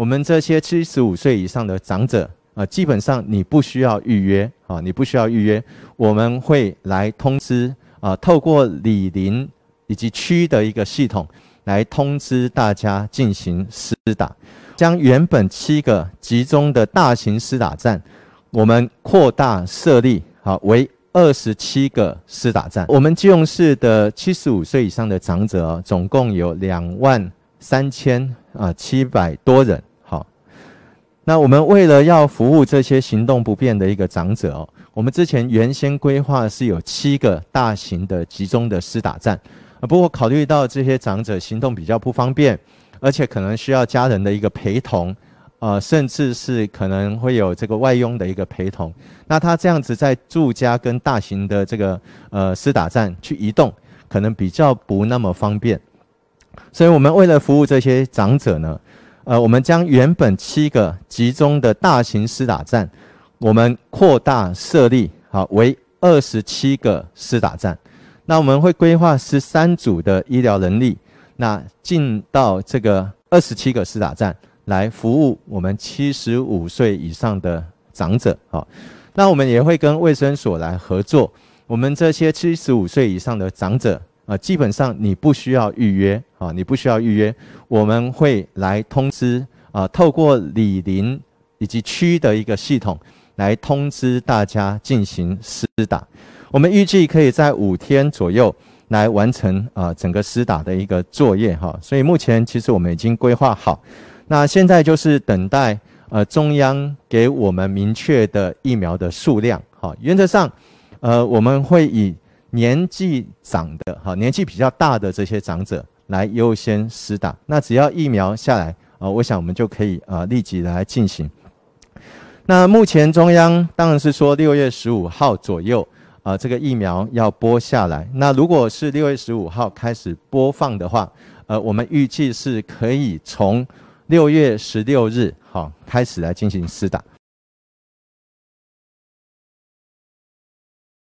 我们这些七十五岁以上的长者啊，基本上你不需要预约啊，你不需要预约，我们会来通知啊，透过李林以及区的一个系统来通知大家进行私打，将原本七个集中的大型私打站，我们扩大设立好为二十七个私打站。我们基隆市的七十五岁以上的长者总共有两万三千啊七百多人。那我们为了要服务这些行动不便的一个长者哦，我们之前原先规划是有七个大型的集中的施打站，啊，不过考虑到这些长者行动比较不方便，而且可能需要家人的一个陪同，呃，甚至是可能会有这个外佣的一个陪同，那他这样子在住家跟大型的这个呃施打站去移动，可能比较不那么方便，所以我们为了服务这些长者呢。呃，我们将原本七个集中的大型施打站，我们扩大设立，好为二十七个施打站。那我们会规划十三组的医疗能力，那进到这个二十七个施打站来服务我们七十五岁以上的长者。好，那我们也会跟卫生所来合作，我们这些七十五岁以上的长者。啊，基本上你不需要预约啊，你不需要预约，我们会来通知啊，透过李林以及区的一个系统来通知大家进行施打。我们预计可以在五天左右来完成啊整个施打的一个作业哈。所以目前其实我们已经规划好，那现在就是等待呃中央给我们明确的疫苗的数量哈。原则上，呃我们会以。年纪长的哈，年纪比较大的这些长者来优先施打。那只要疫苗下来啊，我想我们就可以啊立即来进行。那目前中央当然是说六月十五号左右啊，这个疫苗要播下来。那如果是六月十五号开始播放的话，呃，我们预计是可以从六月十六日哈开始来进行施打。